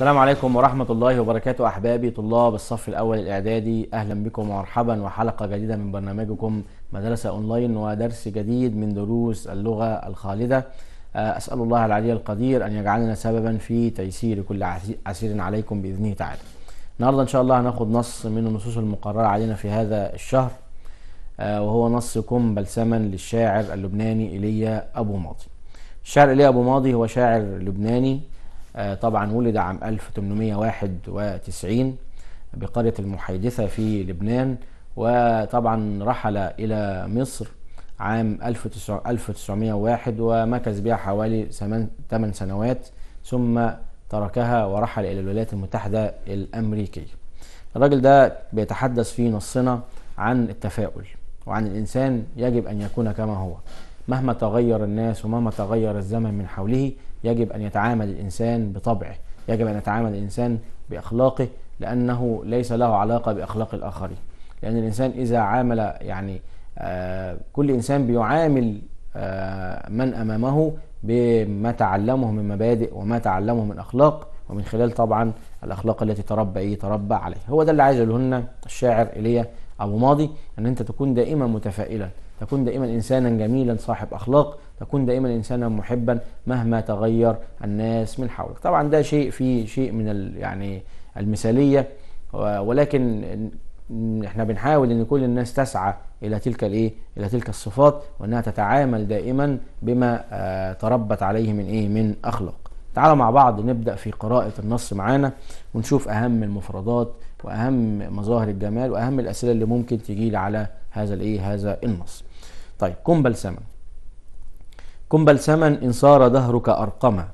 السلام عليكم ورحمة الله وبركاته أحبابي طلاب الصف الأول الإعدادي أهلا بكم ومرحبا وحلقة جديدة من برنامجكم مدرسة أونلاين ودرس جديد من دروس اللغة الخالدة آه، أسأل الله العلي القدير أن يجعلنا سببا في تيسير كل عسير عليكم بإذنه تعالى النهاردة إن شاء الله هناخد نص من النصوص المقررة علينا في هذا الشهر آه، وهو نص كم بلسما للشاعر اللبناني إيليا أبو ماضي الشاعر إيليا أبو ماضي هو شاعر لبناني آه، طبعا ولد عام 1891 بقرية المحيدثة في لبنان وطبعا رحل إلى مصر عام 1901 ومكث بها حوالي 8 سنوات ثم تركها ورحل إلى الولايات المتحدة الأمريكية الراجل ده بيتحدث في نصنا عن التفاؤل وعن الإنسان يجب أن يكون كما هو مهما تغير الناس ومهما تغير الزمن من حوله يجب أن يتعامل الإنسان بطبعه يجب أن يتعامل الإنسان بأخلاقه لأنه ليس له علاقة بأخلاق الآخرين لأن الإنسان إذا عامل يعني آه، كل إنسان بيعامل آه، من أمامه بما تعلمه من مبادئ وما تعلمه من أخلاق ومن خلال طبعا الأخلاق التي تربى إيه تربى عليها هو ده اللي عايز يقوله لنا الشاعر إيليا أبو ماضي أن أنت تكون دائما متفائلا تكون دائما إنسانا جميلا صاحب أخلاق تكون دائما إنسانا محبا مهما تغير الناس من حولك طبعا ده شيء في شيء من يعني المثالية ولكن احنا بنحاول ان كل الناس تسعى الى تلك الايه الى تلك الصفات وانها تتعامل دائما بما آه، تربت عليه من ايه من اخلاق تعالوا مع بعض نبدا في قراءه النص معانا ونشوف اهم المفردات واهم مظاهر الجمال واهم الاسئله اللي ممكن تجي على هذا الايه هذا النص طيب كن بلسما كن بلسما إن صار دهرك أرقما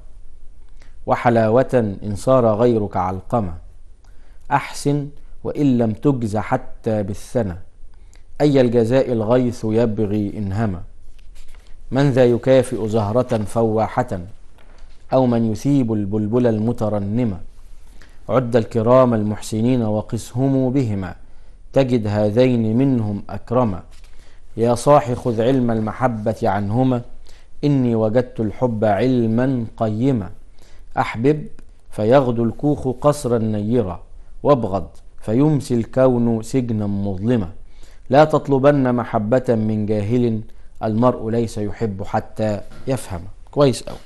وحلاوة إن صار غيرك علقما أحسن وإن لم تجز حتى بالثنى أي الجزاء الغيث يبغي إنهما من ذا يكافئ زهرة فواحة أو من يثيب البلبل المترنمة عد الكرام المحسنين وقسهم بهما تجد هذين منهم أكرما يا صاحي خذ علم المحبة عنهما إني وجدت الحب علما قيما أحبب فيغدو الكوخ قصرا نيرا وابغض فيمسي الكون سجنا مظلما لا تطلبن محبة من جاهل المرء ليس يحب حتى يفهم كويس أوي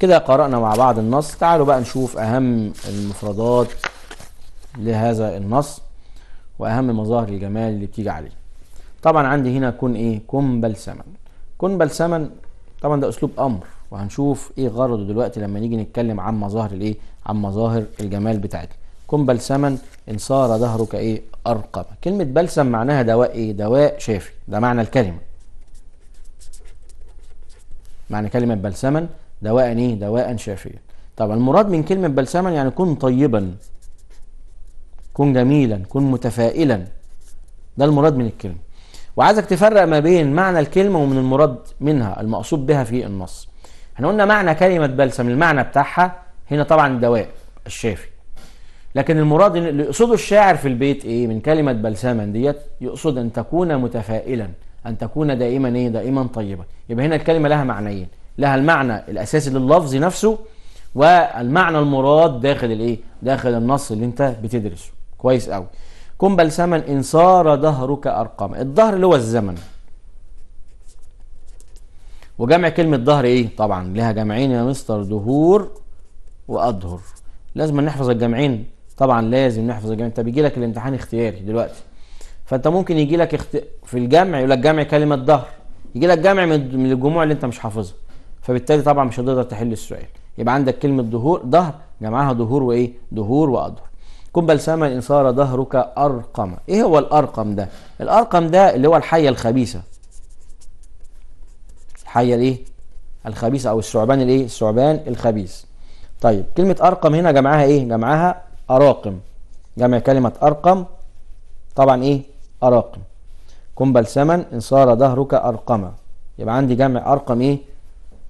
كده قرأنا مع بعض النص تعالوا بقى نشوف أهم المفردات لهذا النص وأهم مظاهر الجمال اللي بتيجي عليه طبعا عندي هنا كن ايه كن بلسما كن بلسما طبعا ده اسلوب امر وهنشوف ايه غرضه دلوقتي لما نيجي نتكلم عن مظاهر الايه عن مظاهر الجمال بتاعتنا كن بلسما ان صار ظهرك ايه ارقب كلمه بلسم معناها دواء ايه دواء شافي ده معنى الكلمه معنى كلمه بلسما دواء ايه دواء شافيا طبعا المراد من كلمه بلسما يعني كن طيبا كن جميلا كن متفائلا ده المراد من الكلمه وعايزك تفرق ما بين معنى الكلمة ومن المراد منها المقصود بها في النص احنا قلنا معنى كلمة بلسم المعنى بتاعها هنا طبعا الدواء الشافي لكن المراد اللي يقصده الشاعر في البيت ايه من كلمة بلسما ديت يقصد ان تكون متفائلا ان تكون دائما ايه دائما طيبا يبقى هنا الكلمة لها معنيين لها المعنى الاساسي لللفظ نفسه والمعنى المراد داخل الايه داخل النص اللي انت بتدرسه كويس قوي كن بلسما إن صار ظهرك أرقما الظهر اللي هو الزمن وجمع كلمة ظهر إيه طبعا لها جمعين يا مستر دهور وأظهر لازم نحفظ الجمعين طبعا لازم نحفظ الجمعين انت بيجي لك الامتحان اختياري دلوقتي فأنت ممكن يجي لك اخت... في الجمع يقول لك جمع كلمة ظهر يجي لك جمع من الجموع اللي أنت مش حافظها فبالتالي طبعا مش هتقدر تحل السؤال يبقى عندك كلمة ظهور ظهر جمعها ظهور وإيه ظهور وأظهر كن بلسما إن صار ظهرك أرقم إيه هو الأرقم ده الأرقم ده اللي هو الحية الخبيثة الحية الإيه الخبيثة أو الثعبان الإيه الثعبان الخبيث طيب كلمة أرقم هنا جمعها إيه جمعها أراقم جمع كلمة أرقم طبعا إيه أراقم كن بلسما إن صار ظهرك ارقم يبقى عندي جمع أرقم إيه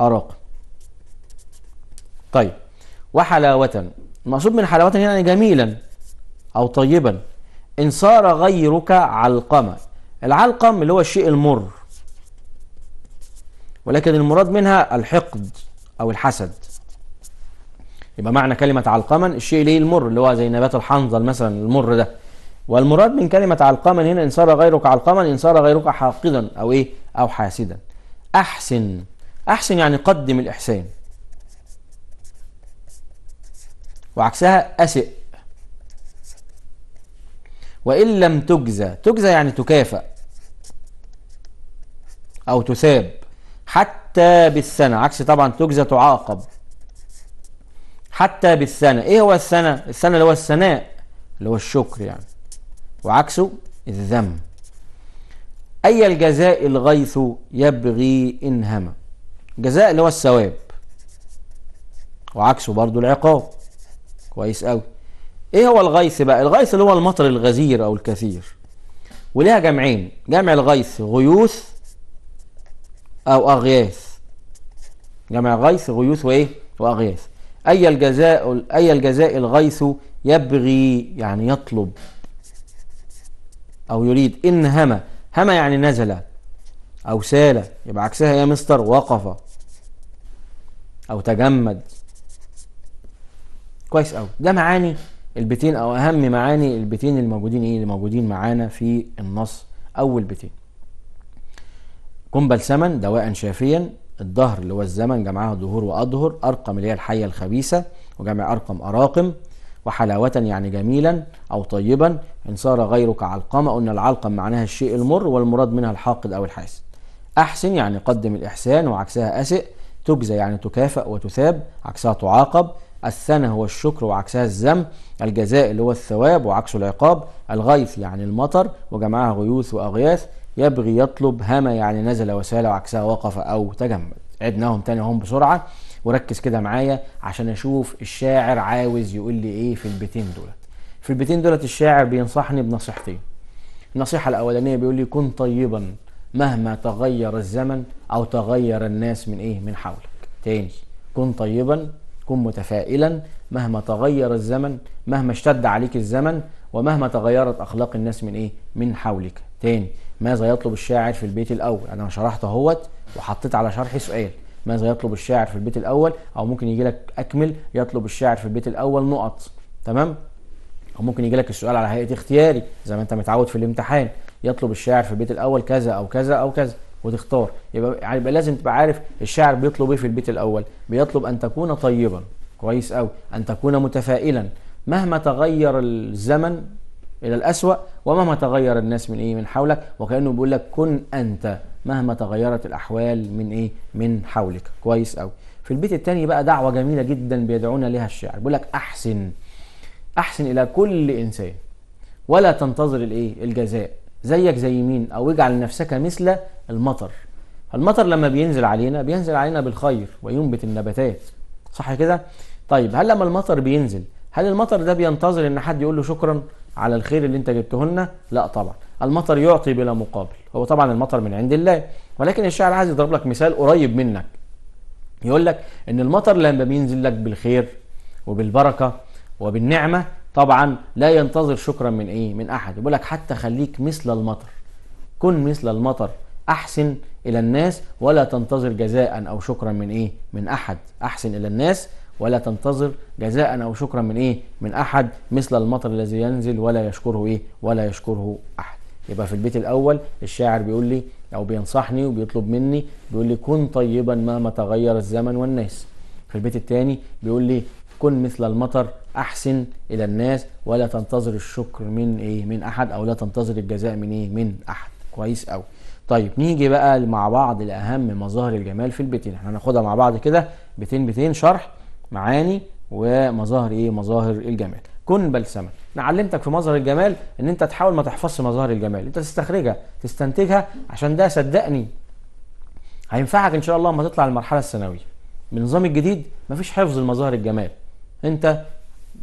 أراقم طيب وحلاوة المقصود من حلاوة هنا يعني جميلا أو طيبا إن صار غيرك علقمة العلقم اللي هو الشيء المر ولكن المراد منها الحقد أو الحسد يبقى معنى كلمة علقما الشيء اللي هي المر اللي هو زي نبات الحنظل مثلا المر ده والمراد من كلمة علقما هنا إن صار غيرك علقما إن صار غيرك حاقدا أو إيه أو حاسدا أحسن أحسن يعني قدم الإحسان وعكسها أسئ وإن لم تجزى تجزى يعني تكافأ أو تثاب حتى بالسنة عكس طبعا تجزى تعاقب حتى بالسنة إيه هو السنة؟ السنة اللي هو الثناء اللي هو الشكر يعني وعكسه الذم أي الجزاء الغيث يبغي إن جزاء اللي هو الثواب وعكسه برضو العقاب كويس أوي ايه هو الغيث بقى الغيث اللي هو المطر الغزير او الكثير وليها جمعين جمع الغيث غيوث او اغياث جمع غيث غيوث وايه واغياث اي الجزاء اي الجزاء الغيث يبغي يعني يطلب او يريد ان هما هما يعني نزل او سال يبقى عكسها يا مستر وقف او تجمد كويس قوي ده معاني البيتين او اهم معاني البيتين الموجودين ايه اللي موجودين معانا في النص اول بيتين كن بلسما دواء شافيا الظهر اللي هو الزمن جمعها ظهور واظهر ارقم اللي هي الحيه الخبيثه وجمع ارقم اراقم وحلاوة يعني جميلا أو طيبا إن صار غيرك علقمة قلنا العلقم معناها الشيء المر والمراد منها الحاقد أو الحاسد أحسن يعني قدم الإحسان وعكسها أسئ تجزى يعني تكافأ وتثاب عكسها تعاقب الثنى هو الشكر وعكسها الذم الجزاء اللي هو الثواب وعكسه العقاب الغيث يعني المطر وجمعها غيوث وأغياث يبغي يطلب هما يعني نزل وسال وعكسها وقف أو تجمد عدناهم تاني هم بسرعة وركز كده معايا عشان أشوف الشاعر عاوز يقول لي إيه في البيتين دولت في البيتين دولت الشاعر بينصحني بنصيحتين النصيحة الأولانية بيقول لي كن طيبا مهما تغير الزمن أو تغير الناس من إيه من حولك تاني كن طيبا كن متفائلا مهما تغير الزمن مهما اشتد عليك الزمن ومهما تغيرت أخلاق الناس من إيه من حولك تاني ماذا يطلب الشاعر في البيت الأول أنا شرحت اهوت وحطيت على شرحي سؤال ماذا يطلب الشاعر في البيت الأول أو ممكن يجي لك أكمل يطلب الشاعر في البيت الأول نقط تمام أو ممكن يجي لك السؤال على هيئة اختياري زي ما أنت متعود في الامتحان يطلب الشاعر في البيت الأول كذا أو كذا أو كذا وتختار يبقى يعني يبقى لازم تبقى عارف الشاعر بيطلب ايه في البيت الاول بيطلب ان تكون طيبا كويس قوي ان تكون متفائلا مهما تغير الزمن الى الاسوا ومهما تغير الناس من ايه من حولك وكانه بيقول لك كن انت مهما تغيرت الاحوال من ايه من حولك كويس قوي في البيت الثاني بقى دعوه جميله جدا بيدعونا لها الشاعر بيقول لك احسن احسن الى كل انسان ولا تنتظر الايه الجزاء زيك زي مين أو اجعل نفسك مثل المطر المطر لما بينزل علينا بينزل علينا بالخير وينبت النباتات صح كده طيب هل لما المطر بينزل هل المطر ده بينتظر ان حد يقول له شكرا على الخير اللي انت جبته لنا لا طبعا المطر يعطي بلا مقابل هو طبعا المطر من عند الله ولكن الشاعر عايز يضرب لك مثال قريب منك يقول لك ان المطر لما بينزل لك بالخير وبالبركه وبالنعمه طبعا لا ينتظر شكرا من ايه من احد يقول لك حتى خليك مثل المطر كن مثل المطر احسن الى الناس ولا تنتظر جزاء او شكرا من ايه من احد احسن الى الناس ولا تنتظر جزاء او شكرا من ايه من احد مثل المطر الذي ينزل ولا يشكره ايه ولا يشكره احد يبقى في البيت الاول الشاعر بيقول لي او بينصحني وبيطلب مني بيقول لي كن طيبا مهما تغير الزمن والناس في البيت الثاني بيقول لي كن مثل المطر احسن الى الناس ولا تنتظر الشكر من ايه من احد او لا تنتظر الجزاء من ايه من احد كويس قوي طيب نيجي بقى مع بعض لاهم مظاهر الجمال في البيتين يعني احنا هناخدها مع بعض كده بيتين بيتين شرح معاني ومظاهر ايه مظاهر الجمال كن بلسما انا علمتك في مظهر الجمال ان انت تحاول ما تحفظش مظاهر الجمال انت تستخرجها تستنتجها عشان ده صدقني هينفعك ان شاء الله لما تطلع المرحله الثانويه بالنظام الجديد مفيش حفظ لمظاهر الجمال انت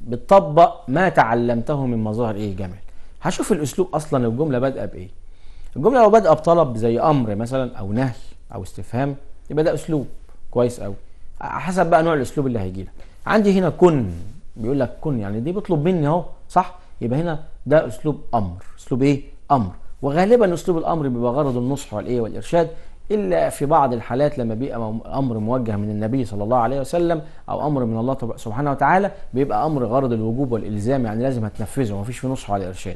بتطبق ما تعلمته من مظاهر ايه جمال هشوف الاسلوب اصلا الجمله بادئه بايه الجمله لو بادئه بطلب زي امر مثلا او نهي او استفهام يبقى ده اسلوب كويس قوي حسب بقى نوع الاسلوب اللي هيجي لك عندي هنا كن بيقول لك كن يعني دي بيطلب مني اهو صح يبقى هنا ده اسلوب امر اسلوب ايه امر وغالبا اسلوب الامر بيبقى غرض النصح والايه والارشاد إلا في بعض الحالات لما بيبقى أمر موجه من النبي صلى الله عليه وسلم أو أمر من الله سبحانه وتعالى بيبقى أمر غرض الوجوب والإلزام يعني لازم هتنفذه ومفيش في نصح ولا إرشاد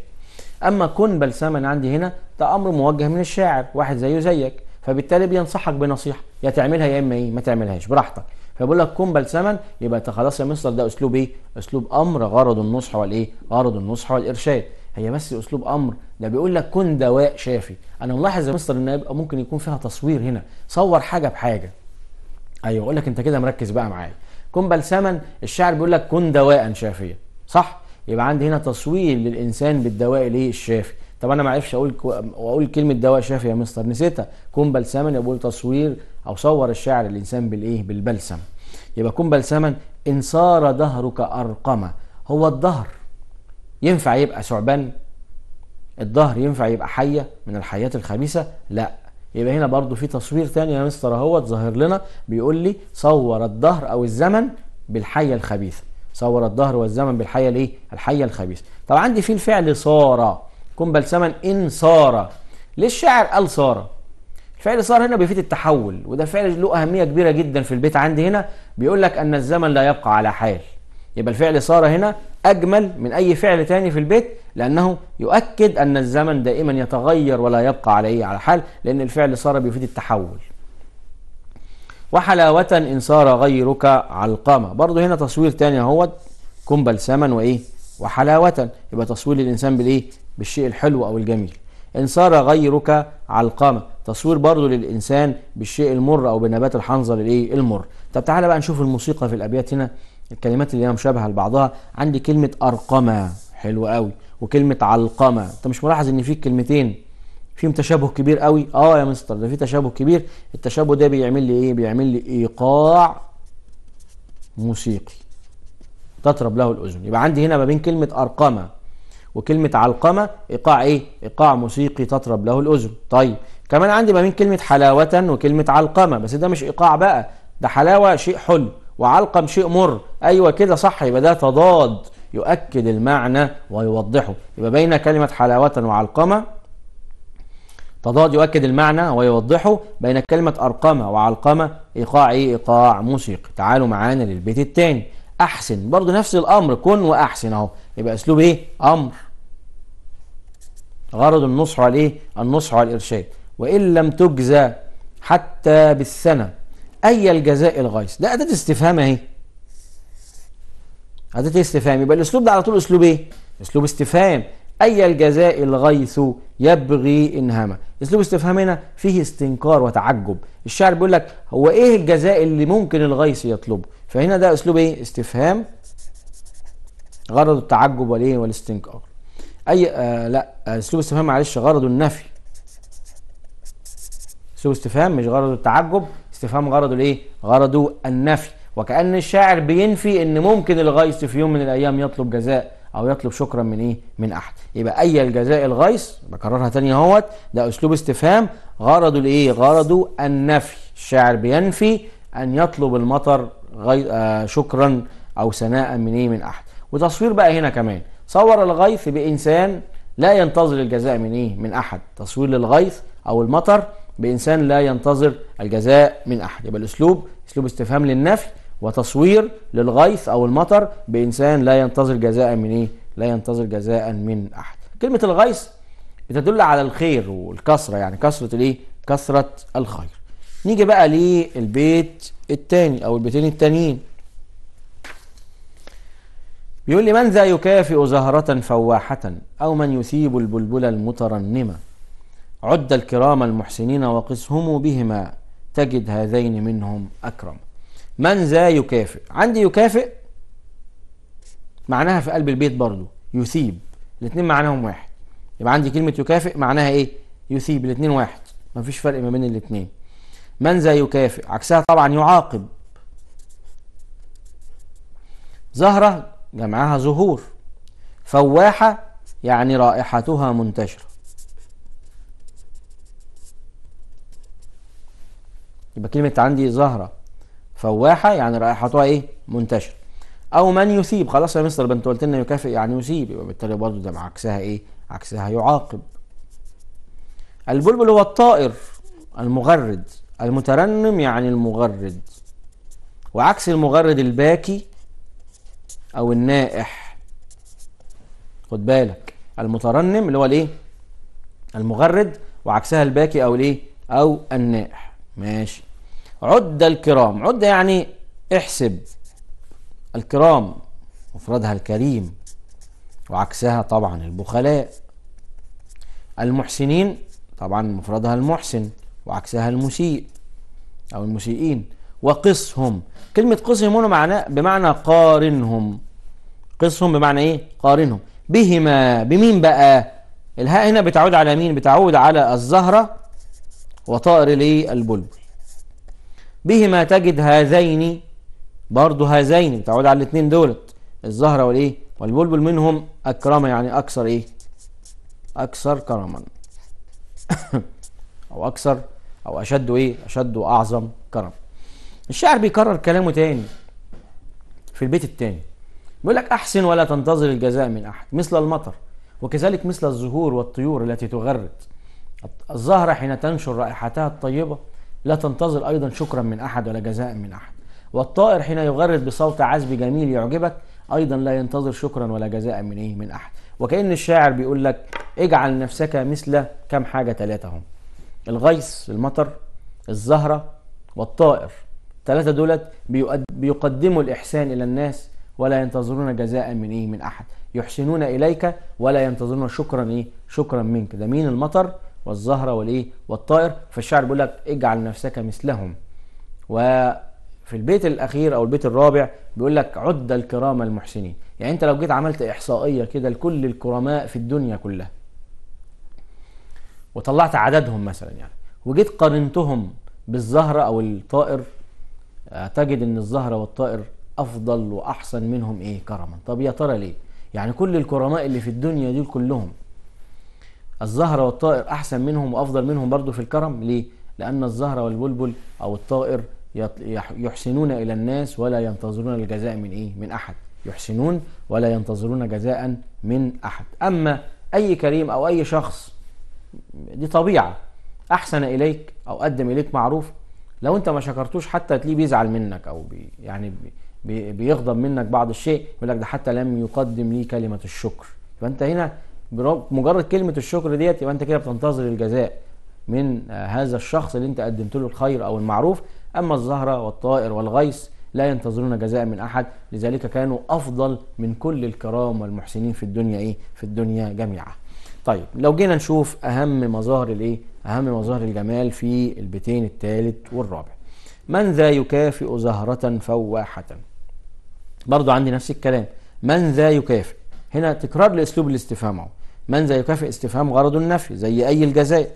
أما كن بلسما عندي هنا ده أمر موجه من الشاعر واحد زيه زيك فبالتالي بينصحك بنصيحة يا تعملها يا إما إيه ما تعملهاش براحتك فبيقول لك كن بلسما يبقى أنت خلاص يا مستر ده أسلوب إيه؟ أسلوب أمر غرض النصح والإيه؟ غرض النصح والإرشاد هي بس اسلوب امر ده بيقول لك كن دواء شافي انا ملاحظ يا مستر ان ممكن يكون فيها تصوير هنا صور حاجه بحاجه ايوه اقول لك انت كده مركز بقى معايا كن بلسما الشاعر بيقول لك كن دواء شافيا صح يبقى عندي هنا تصوير للانسان بالدواء الايه الشافي طب انا ما اعرفش اقول واقول كلمه دواء شافي يا مستر نسيتها كن بلسما بقول تصوير او صور الشاعر الانسان بالايه بالبلسم يبقى كن بلسما ان صار ظهرك ارقما هو الظهر ينفع يبقى ثعبان الظهر ينفع يبقى حيه من الحيات الخبيثه لا يبقى هنا برضو في تصوير تاني يا مستر هو ظاهر لنا بيقول لي صور الظهر او الزمن بالحيه الخبيثه صور الظهر والزمن بالحيه الايه الحيه الخبيثه طب عندي في الفعل صار كن بلسما ان صار ليه الشاعر قال صار الفعل صار هنا بيفيد التحول وده فعل له اهميه كبيره جدا في البيت عندي هنا بيقول لك ان الزمن لا يبقى على حال يبقى الفعل صار هنا أجمل من أي فعل تاني في البيت لأنه يؤكد أن الزمن دائما يتغير ولا يبقى عليه على حال لأن الفعل صار بيفيد التحول وحلاوة إن صار غيرك علقمة برضه هنا تصوير تاني اهوت كن بلسما وإيه وحلاوة يبقى تصوير الإنسان بالإيه بالشيء الحلو أو الجميل إن صار غيرك علقمة تصوير برضه للإنسان بالشيء المر أو بنبات الحنظل الإيه المر طب تعالى بقى نشوف الموسيقى في الأبيات هنا الكلمات اللي هي مشابهه لبعضها عندي كلمه ارقمه حلو قوي وكلمه علقمه انت مش ملاحظ ان في كلمتين فيهم تشابه كبير قوي اه يا مستر ده في تشابه كبير التشابه ده بيعمل لي ايه بيعمل لي ايقاع موسيقي تطرب له الاذن يبقى عندي هنا ما بين كلمه ارقمه وكلمه علقمه ايقاع ايه ايقاع موسيقي تطرب له الاذن طيب كمان عندي ما بين كلمه حلاوه وكلمه علقمه بس ده مش ايقاع بقى ده حلاوه شيء حلو وعلقم شيء مر ايوه كده صح يبقى ده تضاد يؤكد المعنى ويوضحه يبقى بين كلمه حلاوه وعلقمه تضاد يؤكد المعنى ويوضحه بين كلمه ارقمه وعلقمه ايقاع ايه ايقاع موسيقي تعالوا معانا للبيت الثاني احسن برضو نفس الامر كن واحسن اهو يبقى اسلوب ايه امر غرض النصح عليه النصح والارشاد وان لم تجزى حتى بالسنه أي الجزاء الغيث ده أداة استفهام أهي أداة استفهام يبقى الأسلوب ده على طول أسلوب إيه؟ أسلوب استفهام أي الجزاء الغيث يبغي إنهما أسلوب استفهام هنا فيه استنكار وتعجب الشاعر بيقول لك هو إيه الجزاء اللي ممكن الغيث يطلبه فهنا ده أسلوب إيه؟ استفهام غرض التعجب والإيه والاستنكار أي آه لا أسلوب استفهام معلش غرض النفي أسلوب استفهام مش غرض التعجب استفهام غرضه الايه غرضه النفي وكأن الشاعر بينفي ان ممكن الغيث في يوم من الايام يطلب جزاء او يطلب شكرا من ايه من احد يبقى اي الجزاء الغيث بكررها تاني اهوت ده اسلوب استفهام غرضه الايه غرضه النفي الشاعر بينفي ان يطلب المطر غي... آه شكرا او ثناء من ايه من احد وتصوير بقى هنا كمان صور الغيث بانسان لا ينتظر الجزاء من ايه من احد تصوير للغيث او المطر بإنسان لا ينتظر الجزاء من أحد يبقى الأسلوب أسلوب استفهام للنفي وتصوير للغيث أو المطر بإنسان لا ينتظر جزاء من إيه؟ لا ينتظر جزاء من أحد كلمة الغيث بتدل على الخير والكثرة يعني كثرة الإيه؟ كثرة الخير نيجي بقى للبيت الثاني أو البيتين التانيين بيقول لي من ذا يكافئ زهرة فواحة أو من يثيب البلبل المترنمة عد الكرام المحسنين وقسهم بهما تجد هذين منهم أكرم من ذا يكافئ عندي يكافئ معناها في قلب البيت برضو يثيب الاثنين معناهم واحد يبقى عندي كلمة يكافئ معناها ايه يثيب الاثنين واحد مفيش فرق ما بين الاثنين من ذا يكافئ عكسها طبعا يعاقب زهرة جمعها زهور فواحة يعني رائحتها منتشرة يبقى كلمة عندي زهرة فواحة يعني رائحتها إيه منتشرة. أو من يثيب خلاص يا مستر بنت قلت لنا يكافئ يعني يثيب يبقى بالتالي برضه ده عكسها إيه عكسها يعاقب البلبل هو الطائر المغرد المترنم يعني المغرد وعكس المغرد الباكي أو النائح خد بالك المترنم اللي هو الايه المغرد وعكسها الباكي او الايه او النائح ماشي عد الكرام عد يعني احسب الكرام مفردها الكريم وعكسها طبعا البخلاء المحسنين طبعا مفردها المحسن وعكسها المسيء أو المسيئين وقصهم كلمة قصهم هنا معنى بمعنى قارنهم قصهم بمعنى إيه؟ قارنهم بهما بمين بقى؟ الهاء هنا بتعود على مين؟ بتعود على الزهرة وطائر الإيه؟ البلبل بهما تجد هذين برضه هذين تعود على الاثنين دولت الزهرة والايه والبلبل منهم أكرم يعني أكثر ايه أكثر كرما أو أكثر أو أشد ايه أشد وأعظم كرم الشاعر بيكرر كلامه تاني في البيت التاني بيقول لك أحسن ولا تنتظر الجزاء من أحد مثل المطر وكذلك مثل الزهور والطيور التي تغرد الزهرة حين تنشر رائحتها الطيبة لا تنتظر أيضا شكرا من أحد ولا جزاء من أحد والطائر حين يغرد بصوت عزب جميل يعجبك أيضا لا ينتظر شكرا ولا جزاء من إيه من أحد وكأن الشاعر بيقول لك اجعل نفسك مثل كم حاجة ثلاثة هم الغيث المطر الزهرة والطائر الثلاثة دولت بيقدموا الإحسان إلى الناس ولا ينتظرون جزاء من إيه من أحد يحسنون إليك ولا ينتظرون شكرا إيه شكرا منك ده مين المطر والزهرة والإيه والطائر فالشعر بيقول لك اجعل نفسك مثلهم وفي البيت الأخير أو البيت الرابع بيقول لك عد الكرام المحسنين يعني أنت لو جيت عملت إحصائية كده لكل الكرماء في الدنيا كلها وطلعت عددهم مثلا يعني وجيت قارنتهم بالزهرة أو الطائر آه، تجد ان الزهرة والطائر افضل واحسن منهم ايه كرما طب يا ترى ليه يعني كل الكرماء اللي في الدنيا دول كلهم الزهرة والطائر أحسن منهم وأفضل منهم برضو في الكرم ليه؟ لأن الزهرة والبلبل أو الطائر يحسنون إلى الناس ولا ينتظرون الجزاء من إيه؟ من أحد يحسنون ولا ينتظرون جزاء من أحد أما أي كريم أو أي شخص دي طبيعة أحسن إليك أو قدم إليك معروف لو أنت ما شكرتوش حتى تلاقيه بيزعل منك أو بي يعني بي بيغضب منك بعض الشيء يقول لك ده حتى لم يقدم لي كلمة الشكر فأنت هنا مجرد كلمه الشكر ديت يبقى انت كده بتنتظر الجزاء من آه، هذا الشخص اللي انت قدمت له الخير او المعروف اما الزهره والطائر والغيث لا ينتظرون جزاء من احد لذلك كانوا افضل من كل الكرام والمحسنين في الدنيا ايه في الدنيا جميعا طيب لو جينا نشوف اهم مظاهر الايه اهم مظاهر الجمال في البيتين الثالث والرابع من ذا يكافئ زهرة فواحة برضو عندي نفس الكلام من ذا يكافئ هنا تكرار لاسلوب الاستفهام اهو من ذا يكافئ استفهام غرض النفي زي أي الجزاء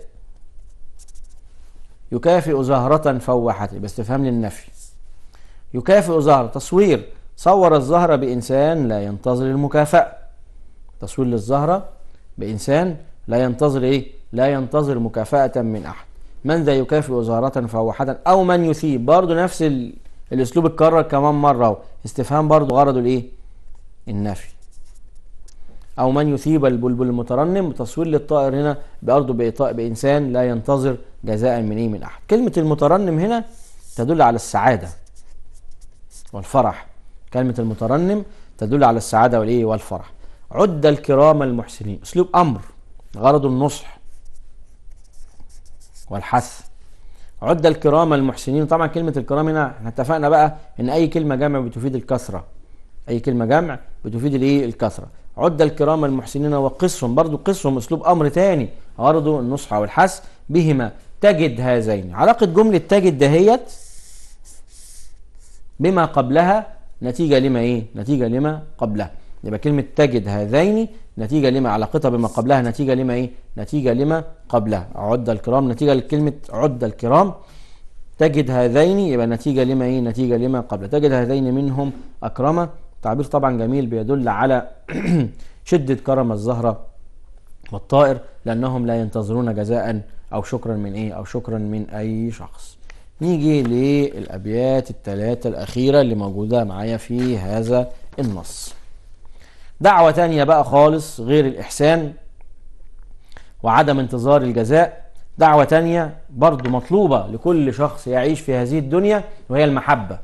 يكافئ زهرة فوحت يبقى استفهام للنفي يكافئ زهرة تصوير صور الزهرة بإنسان لا ينتظر المكافأة تصوير للزهرة بإنسان لا ينتظر إيه؟ لا ينتظر مكافأة من أحد من ذا يكافئ زهرة فوحة أو من يثيب برضه نفس الأسلوب اتكرر كمان مرة استفهام برضه غرضه الإيه؟ النفي أو من يثيب البلبل المترنم تصوير للطائر هنا بأرضه بإيطاء بإنسان لا ينتظر جزاء من اي من أحد كلمة المترنم هنا تدل على السعادة والفرح كلمة المترنم تدل على السعادة والإيه والفرح عد الكرام المحسنين أسلوب أمر غرض النصح والحث عد الكرام المحسنين طبعا كلمة الكرام هنا احنا اتفقنا بقى ان اي كلمة جمع بتفيد الكثرة اي كلمة جمع بتفيد الايه الكثرة عد الكرام المحسنين وقصهم برضو قصهم اسلوب امر تاني عرضوا النصح والحس بهما تجد هذين علاقه جمله تجد دهيت بما قبلها نتيجه لما ايه نتيجه لما قبلها يبقى كلمه تجد هذين نتيجه لما علاقتها بما قبلها نتيجه لما ايه نتيجه لما قبلها عد الكرام نتيجه لكلمه عد الكرام تجد هذين يبقى نتيجه لما ايه نتيجه لما قبلها تجد هذين منهم أكرمة تعبير طبعا جميل بيدل على شدة كرم الزهرة والطائر لأنهم لا ينتظرون جزاء أو شكرا من إيه أو شكرا من أي شخص نيجي للأبيات الثلاثة الأخيرة اللي موجودة معايا في هذا النص دعوة تانية بقى خالص غير الإحسان وعدم انتظار الجزاء دعوة تانية برضو مطلوبة لكل شخص يعيش في هذه الدنيا وهي المحبة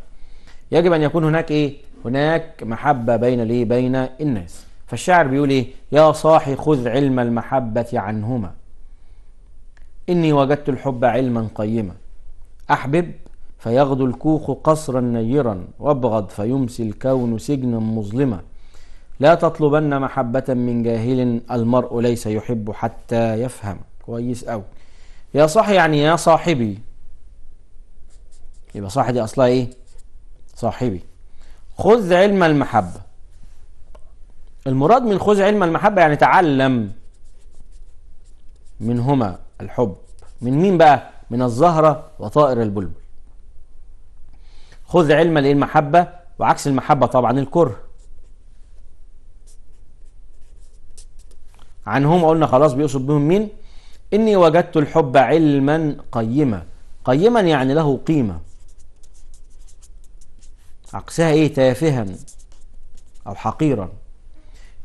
يجب أن يكون هناك إيه هناك محبة بين ليه بين الناس فالشاعر بيقول ايه يا صاحي خذ علم المحبة عنهما إني وجدت الحب علما قيما أحبب فيغدو الكوخ قصرا نيرا وابغض فيمسي الكون سجنا مظلما لا تطلبن محبة من جاهل المرء ليس يحب حتى يفهم كويس أو يا صاحي يعني يا صاحبي يبقى صاحي دي أصلها إيه صاحبي خذ علم المحبة المراد من خذ علم المحبة يعني تعلم منهما الحب من مين بقى من الزهرة وطائر البلبل خذ علم المحبة وعكس المحبة طبعا الكره عنهم قلنا خلاص بيقصد بهم مين إني وجدت الحب علما قيما قيما يعني له قيمة عكسها ايه تافها او حقيرا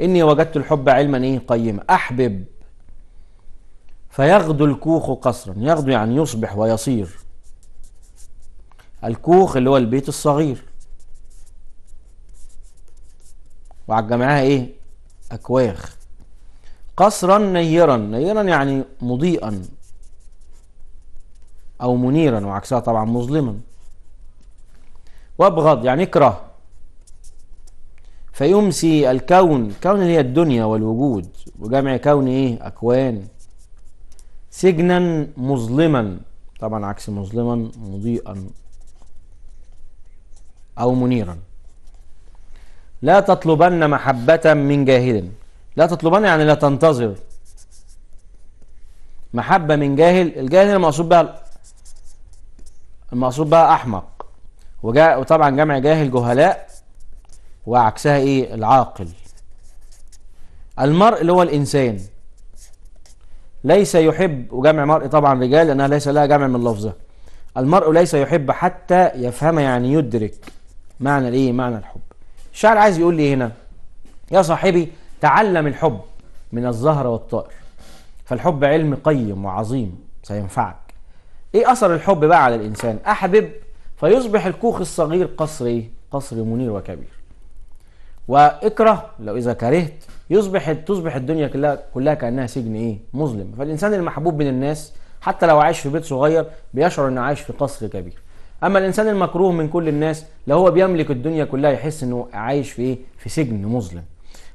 اني وجدت الحب علما ايه قيما احبب فيغدو الكوخ قصرا يغدو يعني يصبح ويصير الكوخ اللي هو البيت الصغير وعلى ايه اكواخ قصرا نيرا نيرا يعني مضيئا او منيرا وعكسها طبعا مظلما وابغض يعني اكره فيمسي الكون كون هي الدنيا والوجود وجمع كون ايه اكوان سجنا مظلما طبعا عكس مظلما مضيئا او منيرا لا تطلبن محبة من جاهل لا تطلبن يعني لا تنتظر محبة من جاهل الجاهل المقصود بها المقصود بها أحمق وجاء وطبعا جمع جاهل جهلاء وعكسها ايه العاقل المرء اللي هو الانسان ليس يحب وجمع مرء طبعا رجال لانها ليس لها جمع من لفظها المرء ليس يحب حتى يفهم يعني يدرك معنى الايه معنى الحب الشاعر عايز يقول لي هنا يا صاحبي تعلم الحب من الزهر والطائر فالحب علم قيم وعظيم سينفعك ايه اثر الحب بقى على الانسان احبب فيصبح الكوخ الصغير قصر ايه؟ قصر منير وكبير واكره لو اذا كرهت يصبح تصبح الدنيا كلها كلها كانها سجن ايه؟ مظلم فالانسان المحبوب من الناس حتى لو عايش في بيت صغير بيشعر انه عايش في قصر كبير اما الانسان المكروه من كل الناس لو هو بيملك الدنيا كلها يحس انه عايش في ايه؟ في سجن مظلم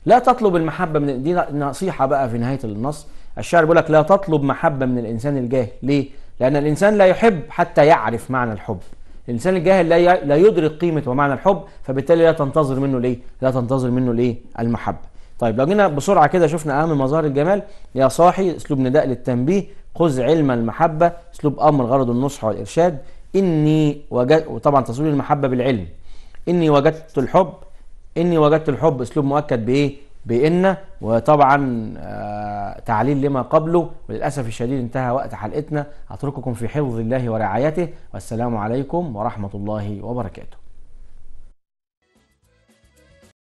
لا تطلب المحبه من دي نصيحه بقى في نهايه النص الشاعر بيقول لك لا تطلب محبه من الانسان الجاهل ليه؟ لان الانسان لا يحب حتى يعرف معنى الحب الانسان الجاهل لا لا يدرك قيمه ومعنى الحب فبالتالي لا تنتظر منه الايه لا تنتظر منه الايه المحبه طيب لو جينا بسرعه كده شفنا اهم مظاهر الجمال يا صاحي اسلوب نداء للتنبيه خذ علم المحبه اسلوب امر غرض النصح والارشاد اني وجدت وطبعا تصوير المحبه بالعلم اني وجدت الحب اني وجدت الحب اسلوب مؤكد بايه بإن وطبعا آه، تعليل لما قبله وللأسف الشديد انتهى وقت حلقتنا أترككم في حفظ الله ورعايته والسلام عليكم ورحمة الله وبركاته